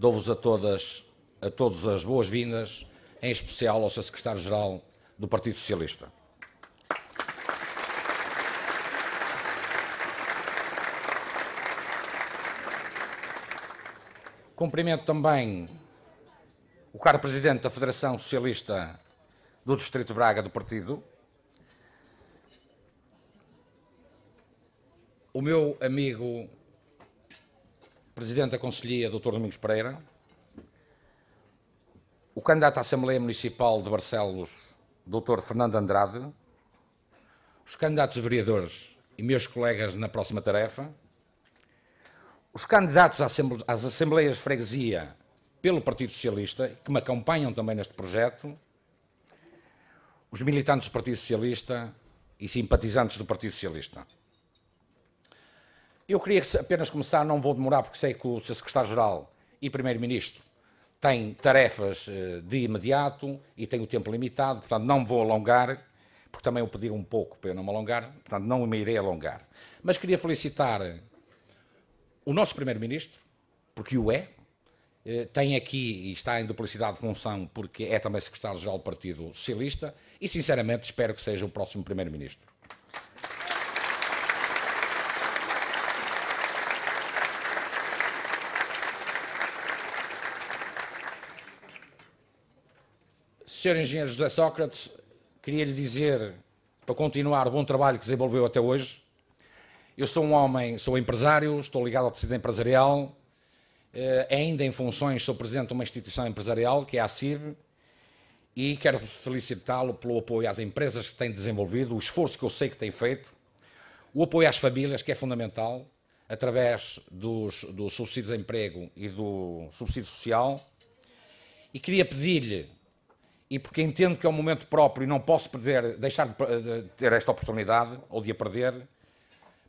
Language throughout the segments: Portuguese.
Dou-vos a todas, a todos as boas-vindas, em especial ao seu secretário-geral do Partido Socialista. Cumprimento também o caro Presidente da Federação Socialista do Distrito de Braga do Partido, o meu amigo Presidente da Conselhia, Dr. Domingos Pereira, o candidato à Assembleia Municipal de Barcelos, Dr. Fernando Andrade, os candidatos vereadores e meus colegas na próxima tarefa, os candidatos às Assembleias de Freguesia pelo Partido Socialista, que me acompanham também neste projeto, os militantes do Partido Socialista e simpatizantes do Partido Socialista. Eu queria apenas começar, não vou demorar, porque sei que o Sr. Secretário-Geral e Primeiro-Ministro têm tarefas eh, de imediato e têm o tempo limitado, portanto não vou alongar, porque também o pediram um pouco para eu não me alongar, portanto não me irei alongar. Mas queria felicitar o nosso Primeiro-Ministro, porque o é, eh, tem aqui e está em duplicidade de função porque é também secretário-geral do Partido Socialista e, sinceramente, espero que seja o próximo primeiro-ministro. Sr. Engenheiro José Sócrates, queria lhe dizer, para continuar o bom trabalho que desenvolveu até hoje, eu sou um homem, sou empresário, estou ligado ao tecido empresarial, eh, ainda em funções sou presidente de uma instituição empresarial, que é a CIB, e quero felicitá-lo pelo apoio às empresas que tem desenvolvido, o esforço que eu sei que tem feito, o apoio às famílias, que é fundamental, através dos, do subsídio de emprego e do subsídio social. E queria pedir-lhe e porque entendo que é um momento próprio e não posso perder, deixar de, de ter esta oportunidade, ou de a perder,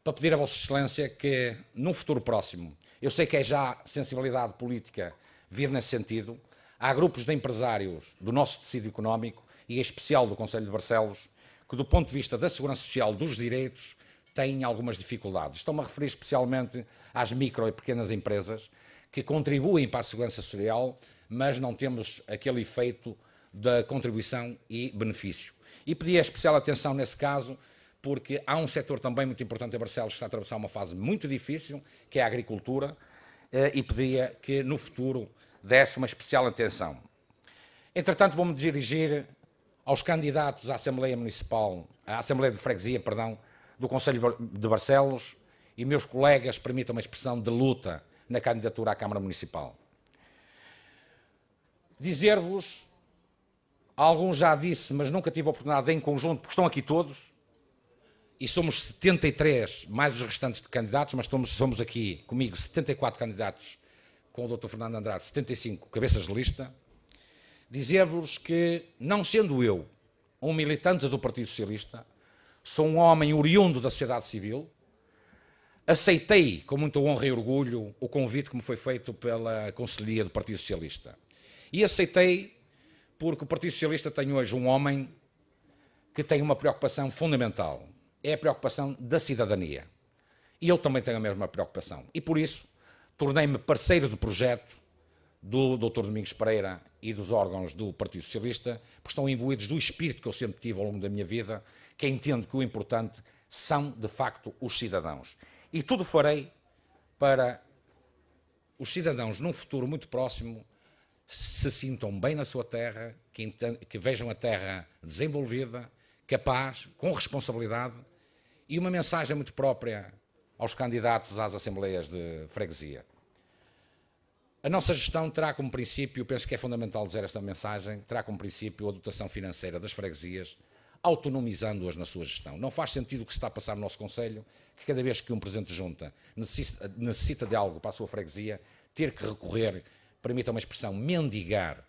para pedir a Vossa Excelência que, num futuro próximo, eu sei que é já sensibilidade política vir nesse sentido, há grupos de empresários do nosso tecido económico, e em especial do Conselho de Barcelos, que, do ponto de vista da segurança social, dos direitos, têm algumas dificuldades. Estão-me a referir especialmente às micro e pequenas empresas que contribuem para a segurança social, mas não temos aquele efeito da contribuição e benefício. E pedia especial atenção nesse caso, porque há um setor também muito importante em Barcelos que está a atravessar uma fase muito difícil, que é a agricultura, eh, e pedia que no futuro desse uma especial atenção. Entretanto, vou-me dirigir aos candidatos à Assembleia Municipal, à Assembleia de Freguesia, perdão, do Conselho de Barcelos e meus colegas, permitam uma expressão de luta na candidatura à Câmara Municipal. Dizer-vos alguns já disse, mas nunca tive a oportunidade em conjunto, porque estão aqui todos, e somos 73, mais os restantes de candidatos, mas somos, somos aqui comigo 74 candidatos, com o Dr. Fernando Andrade 75 cabeças de lista, dizer-vos que, não sendo eu um militante do Partido Socialista, sou um homem oriundo da sociedade civil, aceitei com muita honra e orgulho o convite que me foi feito pela Conselhia do Partido Socialista. E aceitei porque o Partido Socialista tem hoje um homem que tem uma preocupação fundamental. É a preocupação da cidadania. E eu também tenho a mesma preocupação. E por isso tornei-me parceiro do projeto do Dr. Domingos Pereira e dos órgãos do Partido Socialista, porque estão imbuídos do espírito que eu sempre tive ao longo da minha vida, que entendo que o importante são, de facto, os cidadãos. E tudo farei para os cidadãos, num futuro muito próximo, se sintam bem na sua terra, que, que vejam a terra desenvolvida, capaz, com responsabilidade e uma mensagem muito própria aos candidatos às assembleias de freguesia. A nossa gestão terá como princípio, penso que é fundamental dizer esta mensagem, terá como princípio a dotação financeira das freguesias, autonomizando-as na sua gestão. Não faz sentido o que se está a passar no nosso Conselho, que cada vez que um Presidente Junta necessita de algo para a sua freguesia, ter que recorrer Permitam uma expressão, mendigar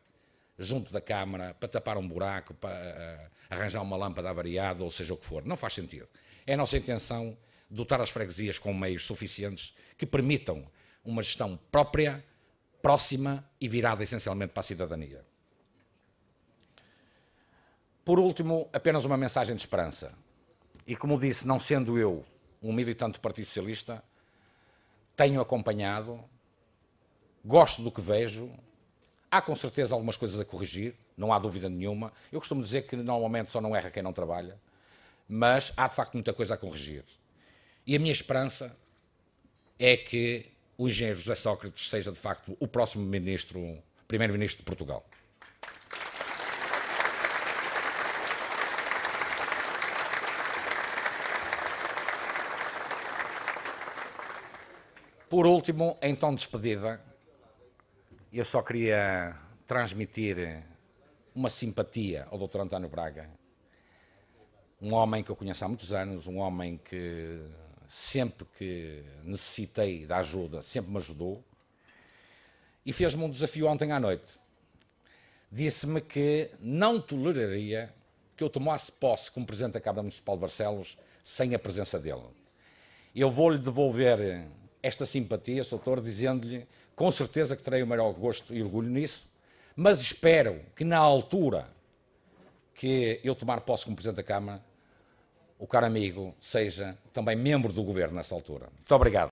junto da Câmara para tapar um buraco, para eh, arranjar uma lâmpada avariada, ou seja o que for. Não faz sentido. É a nossa intenção dotar as freguesias com meios suficientes que permitam uma gestão própria, próxima e virada essencialmente para a cidadania. Por último, apenas uma mensagem de esperança. E como disse, não sendo eu um militante do Partido Socialista, tenho acompanhado gosto do que vejo, há com certeza algumas coisas a corrigir, não há dúvida nenhuma. Eu costumo dizer que normalmente só não erra quem não trabalha, mas há de facto muita coisa a corrigir. E a minha esperança é que o engenheiro José Sócrates seja de facto o próximo ministro, primeiro-ministro de Portugal. Por último, em tom de despedida, eu só queria transmitir uma simpatia ao Dr. António Braga, um homem que eu conheço há muitos anos, um homem que sempre que necessitei da ajuda, sempre me ajudou, e fez-me um desafio ontem à noite. Disse-me que não toleraria que eu tomasse posse como Presidente da Câmara Municipal de Barcelos sem a presença dele. Eu vou-lhe devolver esta simpatia, Sr. Doutor, dizendo-lhe com certeza que terei o maior gosto e orgulho nisso, mas espero que na altura que eu tomar posse como Presidente da Câmara, o caro amigo seja também membro do Governo nessa altura. Muito obrigado.